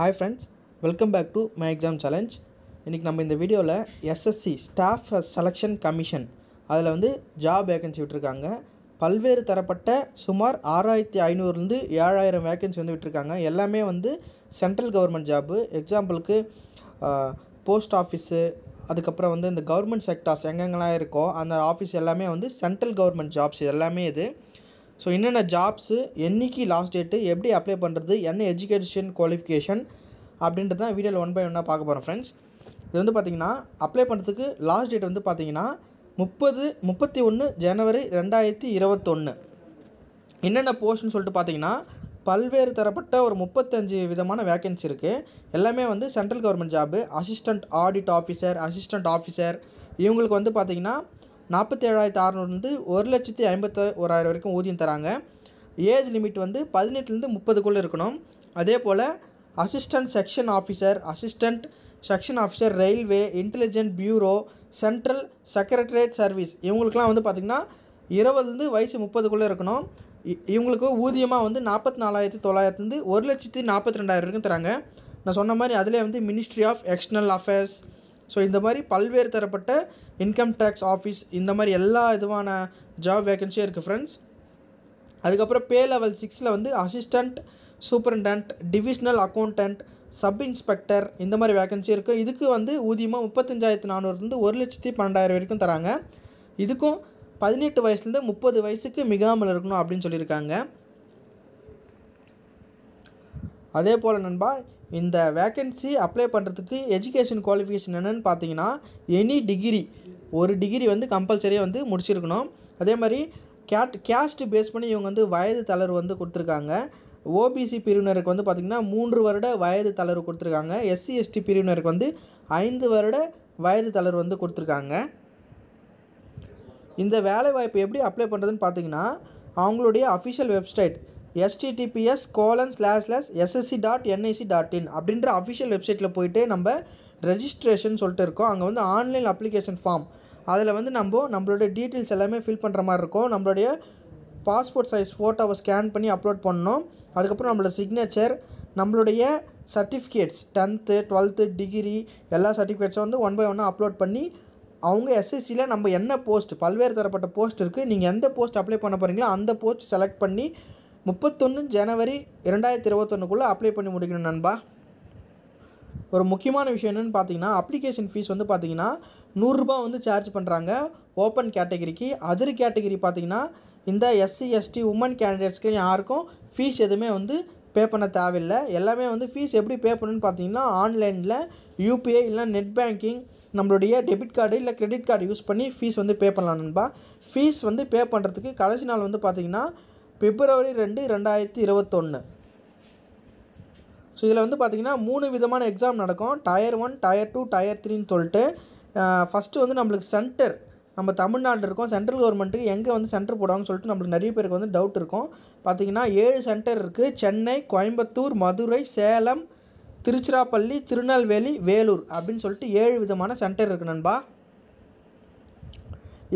hi friends welcome back to my exam challenge இன்றைக்கி நம்ம இந்த வீடியோவில் எஸ்எஸ்சி ஸ்டாஃப் செலெக்ஷன் கமிஷன் அதில் வந்து ஜாப் வேகன்சி விட்டுருக்காங்க பல்வேறு தரப்பட்ட சுமார் ஆறாயிரத்தி ஐநூறுலேருந்து ஏழாயிரம் வேகன்சி வந்து விட்டுருக்காங்க எல்லாமே வந்து சென்ட்ரல் கவர்மெண்ட் ஜாப்பு எக்ஸாம்பிளுக்கு போஸ்ட் ஆஃபீஸு அதுக்கப்புறம் வந்து இந்த கவர்மெண்ட் செக்டார்ஸ் எங்கெங்கெல்லாம் இருக்கோ அந்த ஆஃபீஸ் எல்லாமே வந்து சென்ட்ரல் கவர்மெண்ட் ஜாப்ஸ் எல்லாமே இது ஸோ என்னென்ன ஜாப்ஸு என்றைக்கு லாஸ்ட் டேட்டு எப்படி அப்ளை பண்ணுறது என்ன எஜுகேஷன் குவாலிஃபிகேஷன் அப்படின்றது தான் வீடியோவில் ஒன் பை ஒன்னாக பார்க்க போகிறோம் ஃப்ரெண்ட்ஸ் இது வந்து பார்த்திங்கன்னா அப்ளை பண்ணுறதுக்கு லாஸ்ட் டேட் வந்து பார்த்திங்கன்னா முப்பது முப்பத்தி ஒன்று ஜனவரி ரெண்டாயிரத்தி இருபத்தொன்று என்னென்ன போஸ்ட்னு சொல்லிட்டு பார்த்தீங்கன்னா பல்வேறு தரப்பட்ட ஒரு முப்பத்தஞ்சு விதமான வேக்கன்சி இருக்குது எல்லாமே வந்து central government job assistant audit officer assistant officer இவங்களுக்கு வந்து பார்த்திங்கன்னா நாற்பத்தேழாயிரத்து அறநூறுலேருந்து ஒரு லட்சத்தி ஐம்பத்த ஓராயிரம் வரைக்கும் ஊதியம் தராங்க ஏஜ் லிமிட் வந்து பதினெட்டுலேருந்து முப்பதுக்குள்ளே இருக்கணும் அதே போல் assistant section officer assistant section officer railway intelligent bureau central secretariat service இவங்களுக்குலாம் வந்து பார்த்திங்கன்னா இருபதுலேருந்து வயசு முப்பதுக்குள்ளே இருக்கணும் இவங்களுக்கு ஊதியமாக வந்து நாற்பத்தி நாலாயிரத்தி தொள்ளாயிரத்துலேருந்து ஒரு லட்சத்தி நாற்பத்தி ரெண்டாயிரம் வரைக்கும் தராங்க நான் சொன்ன மாதிரி அதிலே வந்து ministry of external affairs so இந்த மாதிரி பல்வேறு தரப்பட்ட இன்கம் டேக்ஸ் ஆஃபீஸ் இந்த மாதிரி எல்லா இதுவான ஜாப் வேகன்சியும் இருக்குது ஃப்ரெண்ட்ஸ் அதுக்கப்புறம் பே லெவல் சிக்ஸில் வந்து assistant superintendent divisional accountant sub inspector இந்த மாதிரி வேகன்சி இருக்குது இதுக்கு வந்து ஊதியமாக முப்பத்தஞ்சாயிரத்து நானூறுலேருந்து ஒரு லட்சத்தி பன்னெண்டாயிரம் வரைக்கும் தராங்க இதுக்கும் பதினெட்டு வயசுலேருந்து முப்பது வயசுக்கு மிகாமல் இருக்கணும் அப்படின்னு சொல்லியிருக்காங்க அதே போல் நண்பா இந்த வேக்கன்சி அப்ளை பண்ணுறதுக்கு எஜுகேஷன் குவாலிஃபிகேஷன் என்னென்னு பார்த்தீங்கன்னா எனி டிகிரி ஒரு டிகிரி வந்து கம்பல்சரியாக வந்து முடிச்சிருக்கணும் அதே மாதிரி கேட் கேஸ்ட் பேஸ் பண்ணி இவங்க வந்து வயது தளர்வு வந்து கொடுத்துருக்காங்க ஓபிசி பிரிவினருக்கு வந்து பார்த்திங்கன்னா மூன்று வருட வயது தளர்வு கொடுத்துருக்காங்க எஸ்சி எஸ்டி பிரிவினருக்கு வந்து ஐந்து வருட வயது தளர்வு வந்து கொடுத்துருக்காங்க இந்த வேலை வாய்ப்பு எப்படி அப்ளை பண்ணுறதுன்னு பார்த்தீங்கன்னா அவங்களுடைய official website https colon slash slash SSC dot NIC dot in அப்படின்ற அஃபிஷியல் வெப்சைட்டில் போயிட்டு நம்ம ரெஜிஸ்ட்ரேஷன் சொல்லிட்டு இருக்கோம் அங்கே வந்து ஆன்லைன் அப்ளிகேஷன் ஃபார்ம் அதில் வந்து நம்ம நம்மளுடைய டீட்டெயில்ஸ் எல்லாமே ஃபில் பண்ணுற மாதிரி இருக்கும் நம்மளுடைய பாஸ்போர்ட் சைஸ் ஃபோட்டோவை ஸ்கேன் பண்ணி அப்லோட் பண்ணணும் அதுக்கப்புறம் நம்மளோட சிக்னேச்சர் நம்மளுடைய சர்டிஃபிகேட்ஸ் டென்த்து டுவெல்த்து டிகிரி எல்லா சர்டிஃபிகேட்ஸும் வந்து ஒன் பை ஒன்னாக அப்லோட் பண்ணி அவங்க எஸ்எஸ்சியில் நம்ம என்ன போஸ்ட் பல்வேறு தரப்பட்ட போஸ்ட் இருக்குது நீங்கள் எந்த போஸ்ட் அப்ளை பண்ண போகிறீங்களோ அந்த போஸ்ட் செலக்ட் பண்ணி முப்பத்தொன்று ஜனவரி இரண்டாயிரத்தி இருபத்தொன்னுக்குள்ளே அப்ளை பண்ணி முடிக்கணும் நண்பா ஒரு முக்கியமான விஷயம் என்னென்னு பார்த்தீங்கன்னா அப்ளிகேஷன் ஃபீஸ் வந்து பார்த்தீங்கன்னா நூறுரூபா வந்து சார்ஜ் பண்ணுறாங்க ஓப்பன் கேட்டகரிக்கு அதர் கேட்டகரி பார்த்தீங்கன்னா இந்த எஸ்சி எஸ்டி உமன் கேண்டிடேட்ஸ்க்கு யாருக்கும் ஃபீஸ் எதுவுமே வந்து பே பண்ண தேவையில்லை எல்லாமே வந்து ஃபீஸ் எப்படி பே பண்ணுன்னு பார்த்தீங்கன்னா ஆன்லைனில் யூபிஐ இல்லை நெட் பேங்கிங் நம்மளுடைய டெபிட் கார்டு இல்லை கிரெடிட் கார்டு யூஸ் பண்ணி ஃபீஸ் வந்து பே பண்ணலாம் நண்பா ஃபீஸ் வந்து பே பண்ணுறதுக்கு கடைசி நாள் வந்து பார்த்திங்கன்னா பிப்ரவரி ரெண்டு ரெண்டாயிரத்தி இருபத்தொன்று ஸோ இதில் வந்து பார்த்திங்கன்னா மூணு விதமான எக்ஸாம் நடக்கும் tier one tier two tier த்ரீன்னு சொல்லிட்டு ஃபஸ்ட்டு வந்து நம்மளுக்கு சென்டர் நம்ம தமிழ்நாடு இருக்கோம் சென்ட்ரல் கவர்மெண்ட்டுக்கு எங்கே வந்து சென்டர் போடுவாங்கன்னு சொல்லிட்டு நம்மளுக்கு நிறைய பேருக்கு வந்து டவுட் இருக்கும் பார்த்திங்கன்னா ஏழு சென்டர் இருக்குது சென்னை கோயம்புத்தூர் மதுரை சேலம் திருச்சிராப்பள்ளி திருநெல்வேலி வேலூர் அப்படின்னு சொல்லிட்டு ஏழு விதமான சென்டர் இருக்குது நண்பா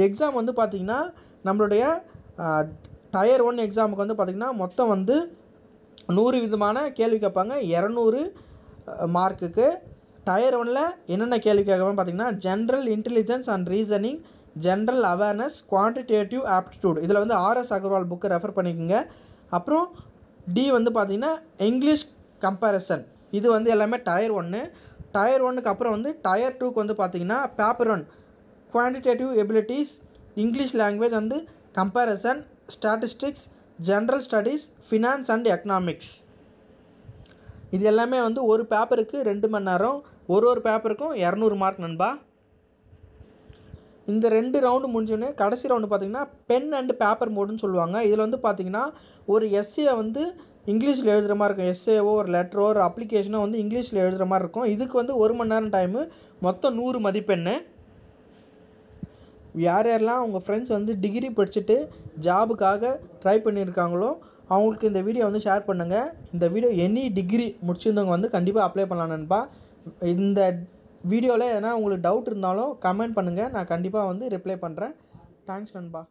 எக்ஸாம் வந்து பார்த்திங்கன்னா நம்மளுடைய டயர் ஒன் எக்ஸாமுக்கு வந்து பார்த்திங்கன்னா மொத்தம் வந்து நூறு விதமான கேள்வி கேட்பாங்க இரநூறு மார்க்குக்கு டயர் ஒனில் என்னென்ன கேள்வி கேட்கணும் பார்த்திங்கன்னா general intelligence and reasoning general awareness quantitative aptitude இதில் வந்து ஆர்எஸ் அகர்வால் புக்கு ரெஃபர் பண்ணிக்கோங்க அப்புறம் டி வந்து பார்த்திங்கன்னா இங்கிலீஷ் கம்பேரிசன் இது வந்து எல்லாமே டயர் ஒன்று டயர் ஒன்றுக்கு அப்புறம் வந்து டயர் டூக்கு வந்து பார்த்திங்கன்னா paper one quantitative abilities English language வந்து comparison statistics general studies finance and economics இது எல்லாமே வந்து ஒரு பேப்பருக்கு ரெண்டு மணி நேரம் ஒரு ஒரு பேப்பருக்கும் இரநூறு மார்க் நண்பா இந்த ரெண்டு ரவுண்டு முடிஞ்சோடனே கடைசி ரவுண்டு பார்த்திங்கன்னா பென் அண்ட் பேப்பர் மோடுன்னு சொல்லுவாங்க இதில் வந்து பார்த்திங்கன்னா ஒரு எஸ்ஏ வந்து இங்கிலீஷில் எழுதுகிற மாதிரி இருக்கும் எஸ்ஏவோ ஒரு லெட்டரோ ஒரு அப்ளிகேஷனோ வந்து இங்கிலீஷில் எழுதுகிற மாதிரி இருக்கும் இதுக்கு வந்து ஒரு மணி நேரம் டைமு மொத்தம் நூறு மதிப்பெண்ணு யார் யாரெல்லாம் அவங்க ஃப்ரெண்ட்ஸ் வந்து டிகிரி படிச்சுட்டு ஜாபுக்காக ட்ரை பண்ணியிருக்காங்களோ அவங்களுக்கு இந்த வீடியோ வந்து ஷேர் பண்ணுங்கள் இந்த வீடியோ எனி டிகிரி முடிச்சிருந்தவங்க வந்து கண்டிப்பாக அப்ளை பண்ணலான்னுப்பா இந்த வீடியோவில் எதனா உங்களுக்கு டவுட் இருந்தாலும் கமெண்ட் பண்ணுங்கள் நான் கண்டிப்பாக வந்து ரிப்ளை பண்ணுறேன் தேங்க்ஸ் நண்பா